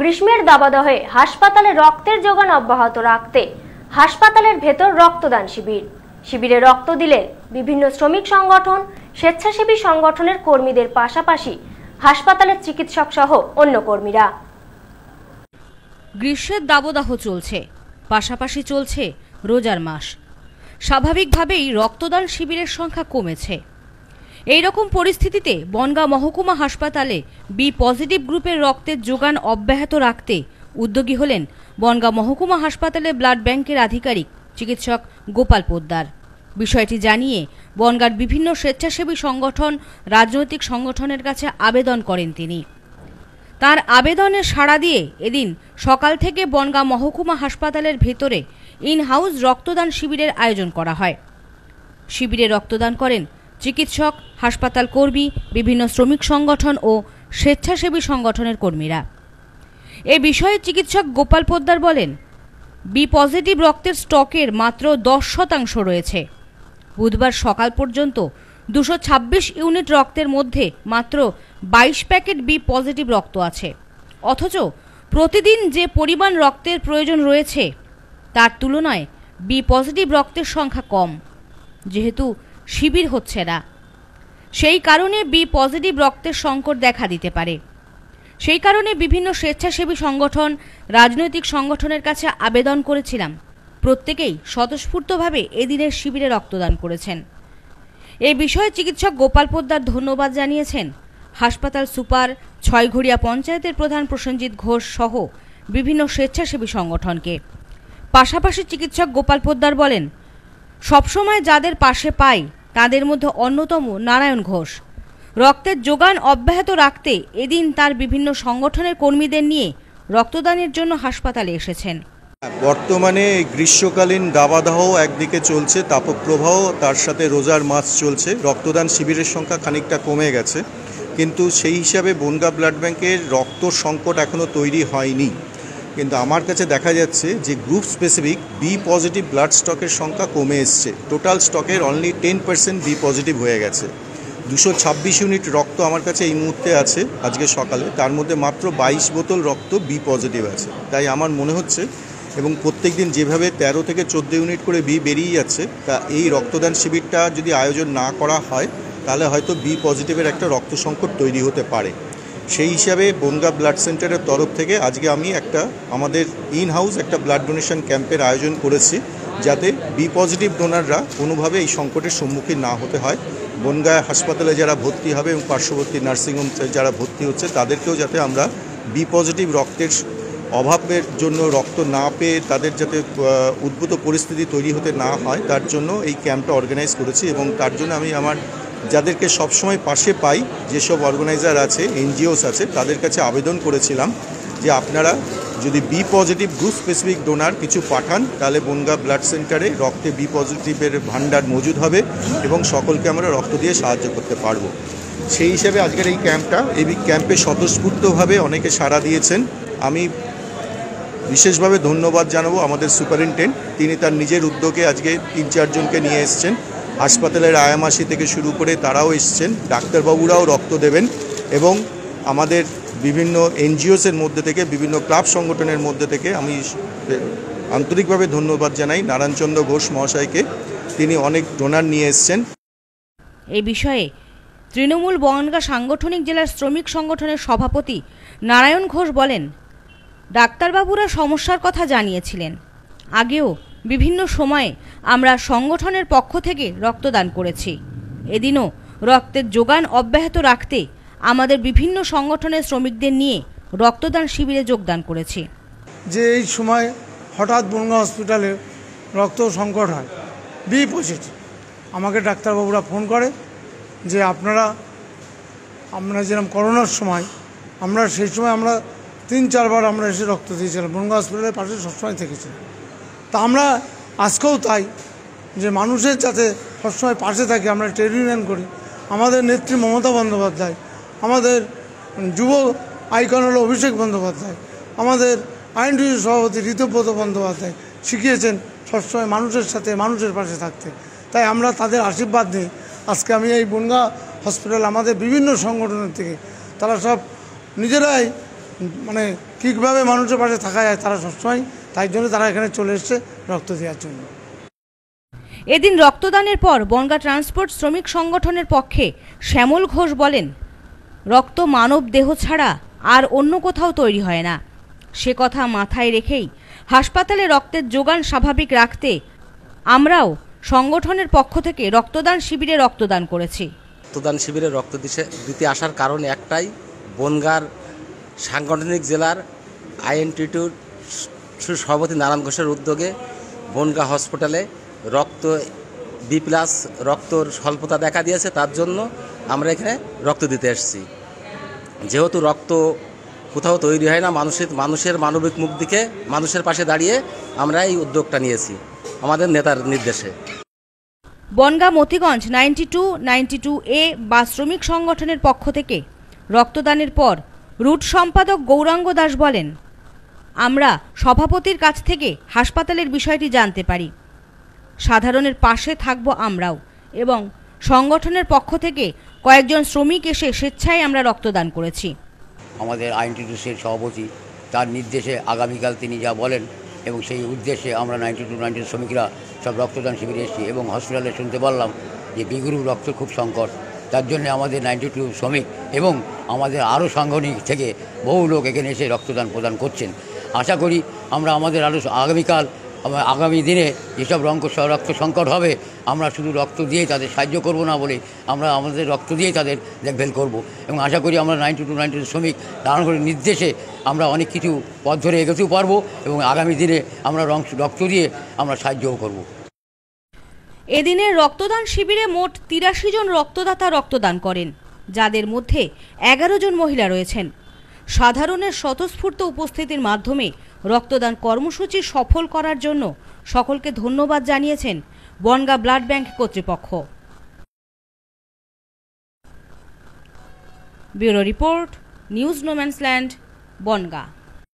গ্রীষ্মের দাবাদহে হাসপাতালে রক্তের যোগান অব্যাহত রাখতে হাসপাতালের ভেতর রক্তদান শিবির শিবিরে রক্ত দিলেন বিভিন্ন শ্রমিক সংগঠন স্বেচ্ছাসেবী সংগঠনের কর্মীদের পাশাপাশি হাসপাতালের চিকিৎসক সহ অন্য কর্মীরা গ্রীষ্মের দাবদাহ চলছে পাশাপাশি চলছে রোজার মাস স্বাভাবিকভাবেই রক্তদান শিবিরের সংখ্যা কমেছে এই রকম পরিস্থিতিতে বনগাঁ মহকুমা হাসপাতালে বি পজিটিভ গ্রুপের রক্তের যোগান অব্যাহত রাখতে উদ্যোগী হলেন বনগাঁ মহকুমা হাসপাতালে ব্লাড ব্যাংকের আধিকারিক চিকিৎসক গোপাল পোদ্দার বিষয়টি জানিয়ে বনগাঁর বিভিন্ন স্বেচ্ছাসেবী সংগঠন রাজনৈতিক সংগঠনের কাছে আবেদন করেন তিনি তার আবেদনের সাড়া দিয়ে এদিন সকাল থেকে বনগাঁ মহকুমা হাসপাতালের ভেতরে ইনহাউস রক্তদান শিবিরের আয়োজন করা হয় শিবিরে রক্তদান করেন চিকিৎসক হাসপাতাল কর্মী বিভিন্ন শ্রমিক সংগঠন ও স্বেচ্ছাসেবী সংগঠনের কর্মীরা এ বিষয়ে চিকিৎসক গোপাল পোদ্দার বলেন বি পজিটিভ রক্তের স্টকের মাত্র দশ শতাংশ রয়েছে বুধবার সকাল পর্যন্ত দুশো ইউনিট রক্তের মধ্যে মাত্র ২২ প্যাকেট বি পজিটিভ রক্ত আছে অথচ প্রতিদিন যে পরিমাণ রক্তের প্রয়োজন রয়েছে তার তুলনায় বি পজিটিভ রক্তের সংখ্যা কম যেহেতু শিবির হচ্ছে না সেই কারণে বি পজিটিভ রক্তের সংকট দেখা দিতে পারে সেই কারণে বিভিন্ন স্বেচ্ছাসেবী সংগঠন রাজনৈতিক সংগঠনের কাছে আবেদন করেছিলাম প্রত্যেকেই স্বতঃস্ফূর্তভাবে এদিনের শিবিরে রক্তদান করেছেন এ বিষয়ে চিকিৎসক গোপাল পোদ্দার ধন্যবাদ জানিয়েছেন হাসপাতাল সুপার ছয়ঘড়িয়া পঞ্চায়েতের প্রধান প্রসেনজিৎ ঘোষ সহ বিভিন্ন স্বেচ্ছাসেবী সংগঠনকে পাশাপাশি চিকিৎসক গোপাল পোদ্দার বলেন সবসময় যাদের পাশে পাই তাদের মধ্যে অন্যতম নারায়ণ ঘোষ রক্তের যোগান অব্যাহত রাখতে এদিন তার বিভিন্ন সংগঠনের কর্মীদের নিয়ে রক্তদানের জন্য হাসপাতালে এসেছেন বর্তমানে গ্রীষ্মকালীন দাবাদাহ একদিকে চলছে তাপপ্রবাহ তার সাথে রোজার মাস চলছে রক্তদান শিবিরের সংখ্যা খানিকটা কমে গেছে কিন্তু সেই হিসাবে বনগা ব্লাড ব্যাংকের রক্ত সংকট এখনও তৈরি হয়নি কিন্তু আমার কাছে দেখা যাচ্ছে যে group specific B positive blood স্টকের সংখ্যা কমে এসছে টোটাল স্টকের only ten percent B positive হয়ে গেছে দুশো ছাব্বিশ ইউনিট রক্ত আমার কাছে এই মুহূর্তে আছে আজকে সকালে তার মধ্যে মাত্র বাইশ বোতল রক্ত বি পজিটিভ আছে তাই আমার মনে হচ্ছে এবং প্রত্যেক দিন যেভাবে তেরো থেকে চোদ্দ ইউনিট করে বি বেরিয়ে যাচ্ছে তা এই রক্তদান শিবিরটা যদি আয়োজন না করা হয় তাহলে হয়তো বি পজিটিভের একটা রক্ত সংকট তৈরি হতে পারে সেই হিসাবে বনগা ব্লাড সেন্টারের তরফ থেকে আজকে আমি একটা আমাদের ইন হাউস একটা ব্লাড ডোনেশন ক্যাম্পের আয়োজন করেছি যাতে বি পজিটিভ ডোনাররা কোনোভাবে এই সংকটের সম্মুখীন না হতে হয় বনগায় হাসপাতালে যারা ভর্তি হবে এবং পার্শ্ববর্তী নার্সিংহোম যারা ভর্তি হচ্ছে তাদেরকেও যাতে আমরা বি পজিটিভ রক্তের অভাবের জন্য রক্ত না পেয়ে তাদের যাতে উদ্ভূত পরিস্থিতি তৈরি হতে না হয় তার জন্য এই ক্যাম্পটা অর্গানাইজ করেছি এবং তার জন্য আমি আমার যাদেরকে সবসময় পাশে পাই যেসব অর্গানাইজার আছে এনজিওস আছে তাদের কাছে আবেদন করেছিলাম যে আপনারা যদি B positive group specific donor কিছু পাঠান তাহলে বনগা ব্লাড সেন্টারে রক্তে বি পজিটিভের ভাণ্ডার মজুদ হবে এবং সকলকে আমরা রক্ত দিয়ে সাহায্য করতে পারবো সেই হিসাবে আজকের এই ক্যাম্পটা এই ক্যাম্পে স্বতঃস্ফূর্তভাবে অনেকে সাড়া দিয়েছেন আমি বিশেষভাবে ধন্যবাদ জানাবো আমাদের সুপারিনটেন্ট তিনি তার নিজের উদ্যোগে আজকে তিন চারজনকে নিয়ে এসছেন হাসপাতালের আয়ামাসি থেকে শুরু করে তারাও এসছেন ডাক্তারবাবুরাও রক্ত দেবেন এবং আমাদের বিভিন্ন এনজিওসের মধ্যে থেকে বিভিন্ন ক্লাব সংগঠনের মধ্যে থেকে আমি আন্তরিকভাবে ধন্যবাদ জানাই নারায়ণচন্দ্র ঘোষ মহাশয়কে তিনি অনেক ডোনার নিয়ে এসছেন এই বিষয়ে তৃণমূল বনগা সাংগঠনিক জেলার শ্রমিক সংগঠনের সভাপতি নারায়ণ ঘোষ বলেন ডাক্তারবাবুরা সমস্যার কথা জানিয়েছিলেন আগেও বিভিন্ন সময়ে আমরা সংগঠনের পক্ষ থেকে রক্তদান করেছি এদিনও রক্তের যোগান অব্যাহত রাখতে আমাদের বিভিন্ন সংগঠনের শ্রমিকদের নিয়ে রক্তদান শিবিরে যোগদান করেছি যে এই সময় হঠাৎ বনগাঁ হসপিটালে রক্ত সংকট হয় বি পজিটিভ আমাকে ডাক্তারবাবুরা ফোন করে যে আপনারা আমরা যেরকম করোনার সময় আমরা সেই সময় আমরা তিন চারবার আমরা এসে রক্ত দিয়েছিলাম বনগা হসপিটালের পাশে সবসময় থেকেছিলাম তা আমরা আজকেও তাই যে মানুষের যাতে সবসময় পাশে থাকি আমরা ট্রেড ইউনিয়ন করি আমাদের নেত্রী মমতা বন্দ্যোপাধ্যায় আমাদের যুব আইকন হল অভিষেক বন্দ্যোপাধ্যায় আমাদের আইনটিউ সভাপতি ঋতুব্রত বন্দ্যোপাধ্যায় শিখিয়েছেন সবসময় মানুষের সাথে মানুষের পাশে থাকতে তাই আমরা তাদের আশীর্বাদ নিই আজকে আমি এই বনগা হসপিটাল আমাদের বিভিন্ন সংগঠনের থেকে তারা সব নিজেরাই মানে ঠিকভাবে মানুষের পাশে থাকা যায় তারা সবসময় তাই জন্য তারা এখানে চলে এসছে রক্ত দেওয়ার জন্য এদিন রক্তদানের পর বনগা ট্রান্সপোর্ট শ্রমিক সংগঠনের পক্ষে শ্যামল ঘোষ বলেন রক্ত মানব দেহ ছাড়া আর অন্য কোথাও তৈরি হয় না সে কথা মাথায় রেখেই হাসপাতালে রক্তের যোগান স্বাভাবিক রাখতে আমরাও সংগঠনের পক্ষ থেকে রক্তদান শিবিরে রক্তদান করেছি রক্তদান শিবিরে রক্ত দিতে দিতে আসার কারণ একটাই বনগার সাংগঠনিক জেলার আইএনটিটিউড সভাপতি নারায়ণ ঘোষের উদ্যোগে বনগা হসপিটালে রক্ত বি প্লাস রক্তর স্বল্পতা দেখা দিয়েছে তার জন্য আমরা এখানে রক্ত দিতে এসেছি যেহেতু রক্ত কোথাও তৈরি হয় না মানুষের মানুষের মানবিক মুখ দিকে মানুষের পাশে দাঁড়িয়ে আমরা এই উদ্যোগটা নিয়েছি আমাদের নেতার নির্দেশে Bongaon Motiganj ninety two ninety two এ বা শ্রমিক সংগঠনের পক্ষ থেকে রক্তদানের পর রুট সম্পাদক গৌরাঙ্গ দাস বলেন আমরা সভাপতির কাছ থেকে হাসপাতালের বিষয়টি জানতে পারি সাধারণের পাশে থাকব আমরাও এবং সংগঠনের পক্ষ থেকে কয়েকজন শ্রমিক এসে স্বেচ্ছায় আমরা রক্তদান করেছি আমাদের আইনটিটিউসের সভাপতি তার নির্দেশে আগামীকাল তিনি যা বলেন এবং সেই উদ্দেশ্যে আমরা নাইনটি টু নাইনটি শ্রমিকরা সব রক্তদান শিবিরে এসেছি এবং হসপিটালে শুনতে পারলাম যে বিগুরু রক্ত খুব সংকট তার জন্য আমাদের নাইনটি টু শ্রমিক এবং আমাদের আরও সাংগঠনিক থেকে বহু লোক এখানে এসে রক্তদান প্রদান করছেন আশা করি আমরা আমাদের আরও আগামীকাল আগামী দিনে যেসব রঙ্ক রক্ত সংকট হবে আমরা শুধু রক্ত দিয়ে তাদের সাহায্য করব না বলে আমরা আমাদের রক্ত দিয়ে তাদের দেখভাল করব এবং আশা করি আমরা নাইনটি টু নাইনটি শ্রমিক করে নির্দেশে আমরা অনেক কিছু পথ ধরে এগোতেও পারবো এবং আগামী দিনে আমরা রক্ত দিয়ে আমরা সাহায্যও করব এদিনের রক্তদান শিবিরে মোট তিরাশি জন রক্তদাতা রক্তদান করেন যাদের মধ্যে এগারো জন মহিলা রয়েছেন সাধারণের স্বতঃস্ফূর্ত উপস্থিতির মাধ্যমে রক্তদান কর্মসূচি সফল করার জন্য সকলকে ধন্যবাদ জানিয়েছেন বনগা ব্লাড ব্যাংক কর্তৃপক্ষ bureau report news no man's land Bongaon